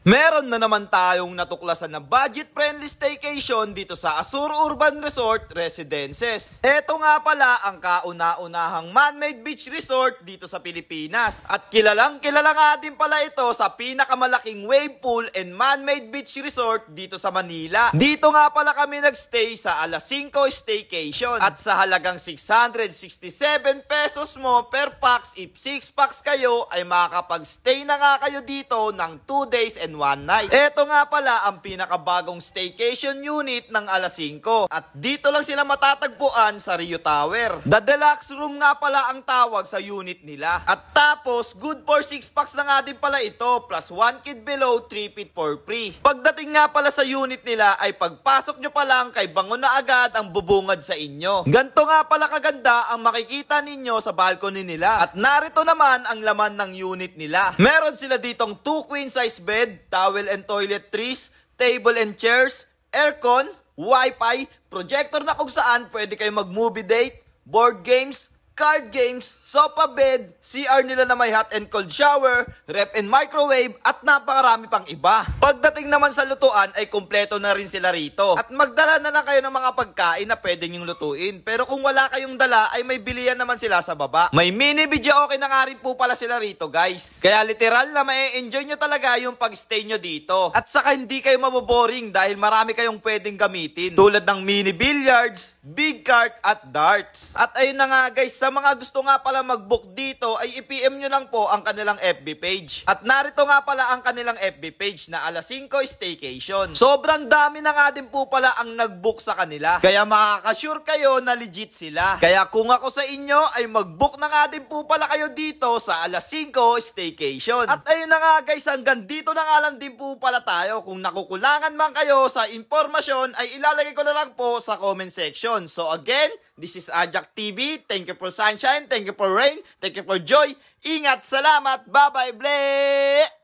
Meron na naman tayong natuklasan na budget-friendly staycation dito sa Asur Urban Resort Residences. Ito nga pala ang kauna-unahang man-made beach resort dito sa Pilipinas. At kilalang kilala nga din pala ito sa pinakamalaking wave pool and man-made beach resort dito sa Manila. Dito nga pala kami nagstay sa alas 5 staycation. At sa halagang 667 pesos mo per pax, if 6 packs kayo ay makakapag-stay na nga kayo dito ng 2 days and and one night. Ito nga pala ang pinakabagong staycation unit ng Alasinco at dito lang sila matatagpuan sa Rio Tower. The deluxe room nga pala ang tawag sa unit nila. At tapos, good for 6 packs na nga din pala ito plus 1 kid below 3 feet for free. Pagdating nga pala sa unit nila ay pagpasok nyo pa lang kay bango na agad ang bubungad sa inyo. Ganto nga pala kaganda ang makikita ninyo sa balcony nila. At narito naman ang laman ng unit nila. Meron sila ditong 2 queen size bed, bed, towel and toiletries, table and chairs, aircon, wifi, projector na kung saan pwede kayo mag-movie date, board games, card games, sofa bed, CR nila na may hot and cold shower, rep and microwave, at napakarami pang iba. Pagdating naman sa lutuan ay kumpleto na rin sila rito. At magdala na lang kayo ng mga pagkain na pwede nyong lutuin. Pero kung wala kayong dala ay may bilian naman sila sa baba. May mini video okay na nga rin po pala sila rito guys. Kaya literal na ma-enjoy nyo talaga yung pag-stay nyo dito. At saka hindi kayo maboboring dahil marami kayong pwedeng gamitin. Tulad ng mini billiards, big cart at darts. At ayun na nga guys sa mga gusto nga pala mag-book dito ay i-PM nyo lang po ang kanilang FB page. At narito nga pala ang kanilang FB page na alas 5 staycation. Sobrang dami na nga din po pala ang nag-book sa kanila. Kaya makakasure kayo na legit sila. Kaya kung ako sa inyo ay mag-book na nga din po pala kayo dito sa alas 5 staycation. At ayun na nga guys, hanggang dito na nga lang din po pala tayo. Kung nakukulangan man kayo sa impormasyon ay ilalagay ko na lang po sa comment section. So again, this is Ajak TV. Thank you for sunshine. Thank you for rain. Thank you for joy. Ingat, salamat. Bye-bye, Blake!